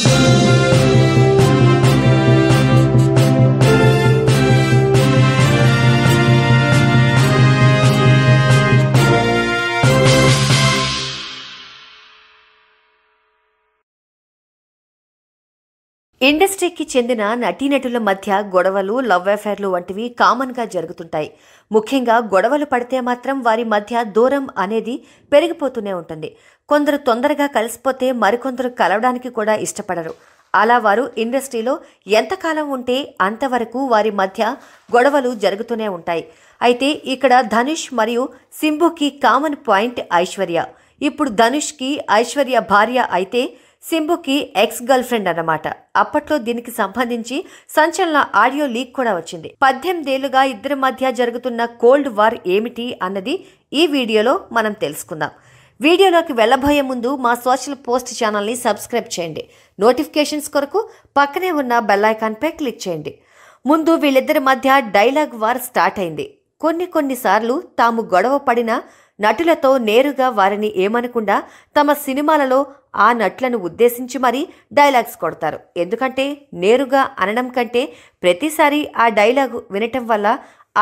Thank you. ఇండస్ట్రీకి చెందిన నటీనటుల మధ్య గొడవలు లవ్ అఫైర్లు వంటివి కామన్గా జరుగుతుంటాయి ముఖ్యంగా గొడవలు పడితే మాత్రం వారి మధ్య దూరం అనేది పెరిగిపోతూనే ఉంటుంది కొందరు తొందరగా కలిసిపోతే మరికొందరు కలవడానికి కూడా ఇష్టపడరు అలా వారు ఇండస్ట్రీలో ఎంతకాలం ఉంటే అంతవరకు వారి మధ్య గొడవలు జరుగుతూనే ఉంటాయి అయితే ఇక్కడ ధనుష్ మరియు సింబుకి కామన్ పాయింట్ ఐశ్వర్య ఇప్పుడు ధనుష్కి ఐశ్వర్య భార్య అయితే సింబుకి ఎక్స్ గర్ల్ ఫ్రెండ్ అన్నమాట అప్పట్లో దీనికి సంబంధించి సంచలన ఆడియో లీక్ కూడా వచ్చింది పద్దెనిమిదేళ్లుగా ఇద్దరి మధ్య జరుగుతున్న కోల్డ్ వార్ ఏమిటి అన్నది ఈ వీడియోలో మనం తెలుసుకుందాం వీడియోలోకి వెళ్ళబోయే ముందు మా సోషల్ పోస్ట్ ఛానల్ని సబ్స్క్రైబ్ చేయండి నోటిఫికేషన్స్ కొరకు పక్కనే ఉన్న బెల్ క్లిక్ చేయండి ముందు వీళ్ళిద్దరి మధ్య డైలాగ్ వార్ స్టార్ట్ అయింది కొన్ని కొన్నిసార్లు తాము గొడవ పడిన నటులతో నేరుగా వారిని ఏమనకుండా తమ సినిమాలలో ఆ నట్లను ఉద్దేశించి మరీ డైలాగ్స్ కొడతారు ఎందుకంటే నేరుగా అనడం కంటే ప్రతిసారి ఆ డైలాగు వినటం వల్ల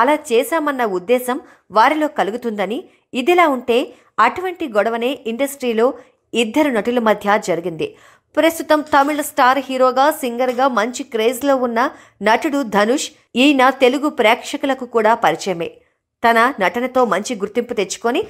అలా చేశామన్న ఉద్దేశం వారిలో కలుగుతుందని ఇదిలా ఉంటే అటువంటి గొడవనే ఇండస్ట్రీలో ఇద్దరు నటుల మధ్య జరిగింది ప్రస్తుతం తమిళ స్టార్ హీరోగా సింగర్గా మంచి క్రేజ్లో ఉన్న నటుడు ధనుష్ ఈయన తెలుగు ప్రేక్షకులకు కూడా పరిచయమే తన నటనతో మంచి గుర్తింపు తెచ్చుకొని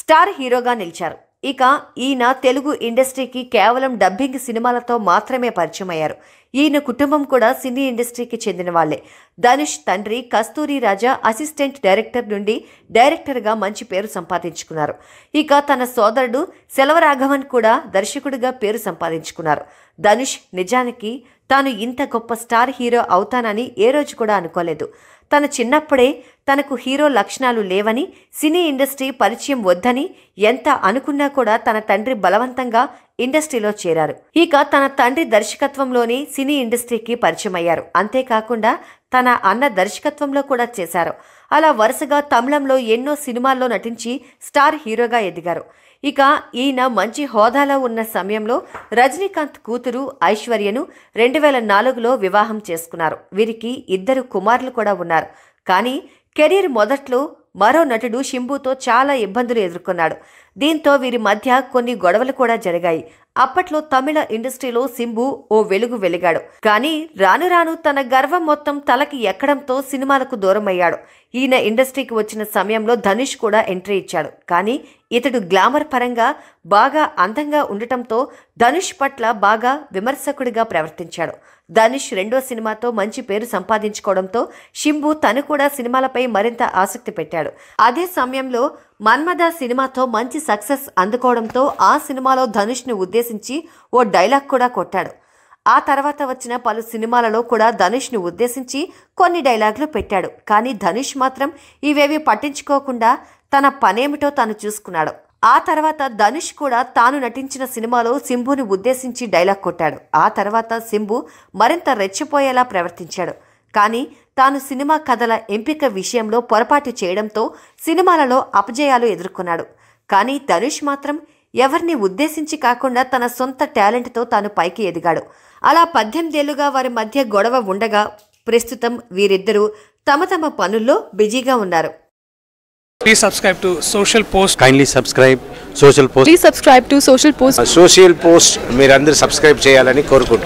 స్టార్ హీరోగా నిలిచారు ఇక ఈయన తెలుగు ఇండస్ట్రీకి కేవలం డబ్బింగ్ సినిమాలతో మాత్రమే పరిచయం అయ్యారు ఈయన కుటుంబం కూడా సినీ ఇండస్ట్రీకి చెందిన వాళ్ళే ధనుష్ తండ్రి కస్తూరి రాజా అసిస్టెంట్ డైరెక్టర్ నుండి డైరెక్టర్గా మంచి పేరు సంపాదించుకున్నారు ఇక తన సోదరుడు సెలవరాఘవన్ కూడా దర్శకుడిగా పేరు సంపాదించుకున్నారు ధనుష్ నిజానికి తాను ఇంత గొప్ప స్టార్ హీరో అవుతానని ఏ రోజు కూడా అనుకోలేదు తన చిన్నప్పుడే తనకు హీరో లక్షణాలు లేవని సినీ ఇండస్ట్రీ పరిచయం వద్దని ఎంత అనుకున్నా కూడా తన తండ్రి బలవంతంగా ఇండస్ట్రీలో చేరారు ఇక తన తండ్రి దర్శకత్వంలోనే సినీ ఇండస్ట్రీకి పరిచయం అయ్యారు అంతేకాకుండా తన అన్న దర్శకత్వంలో కూడా చేశారు అలా వరుసగా తమిళంలో ఎన్నో సినిమాల్లో నటించి స్టార్ హీరోగా ఎదిగారు ఇక ఈయన మంచి హోదాలో ఉన్న సమయంలో రజనీకాంత్ కూతురు ఐశ్వర్యను రెండు వేల నాలుగులో వివాహం చేసుకున్నారు వీరికి ఇద్దరు కుమారులు కూడా ఉన్నారు కానీ కెరీర్ మొదట్లో మరో నటుడు శింబుతో చాలా ఇబ్బందులు ఎదుర్కొన్నాడు దీంతో వీరి మధ్య కొన్ని గొడవలు కూడా జరిగాయి అప్పట్లో తమిళ ఇండస్ట్రీలో సింబు ఓ వెలుగు వెలిగాడు కానీ రాను రాను తన గర్వం మొత్తం తలకి ఎక్కడంతో సినిమాలకు దూరమయ్యాడు ఈయన ఇండస్ట్రీకి వచ్చిన సమయంలో ధనుష్ కూడా ఎంట్రీ ఇచ్చాడు కానీ ఇతడు గ్లామర్ పరంగా బాగా అందంగా ఉండటంతో ధనుష్ పట్ల బాగా విమర్శకుడిగా ప్రవర్తించాడు ధనుష్ రెండో సినిమాతో మంచి పేరు సంపాదించుకోవడంతో షింబు తను కూడా సినిమాలపై మరింత ఆసక్తి పెట్టాడు అదే సమయంలో మన్మద సినిమాతో మంచి సక్సెస్ అందుకోవడంతో ఆ సినిమాలో ధనుష్ను ఉద్దేశించి ఓ డైలాగ్ కూడా కొట్టాడు ఆ తర్వాత వచ్చిన పలు సినిమాలలో కూడా ధనుష్ను ఉద్దేశించి కొన్ని డైలాగ్లు పెట్టాడు కానీ ధనుష్ మాత్రం ఇవేవి పట్టించుకోకుండా తన పనేమిటో తాను చూసుకున్నాడు ఆ తర్వాత ధనుష్ కూడా తాను నటించిన సినిమాలో సింబుని ఉద్దేశించి డైలాగ్ కొట్టాడు ఆ తర్వాత సింబు మరింత రెచ్చిపోయేలా ప్రవర్తించాడు కానీ తాను సినిమా కథల ఎంపిక విషయంలో పొరపాటు చేయడంతో సినిమాలలో అపజయాలు ఎదుర్కొన్నాడు కానీ ధనుష్ మాత్రం ఎవరిని ఉద్దేశించి కాకుండా తన సొంత టాలెంట్తో తాను పైకి ఎదిగాడు అలా పద్దెనిమిదేళ్లుగా వారి మధ్య గొడవ ఉండగా ప్రస్తుతం వీరిద్దరూ తమ తమ పనుల్లో బిజీగా ఉన్నారు Please subscribe to Social Post. Kindly subscribe Social Post. Please subscribe to Social Post. Social Post మీరందరూ సబ్స్క్రైబ్ చేయాలని కోరుకుంటున్నాను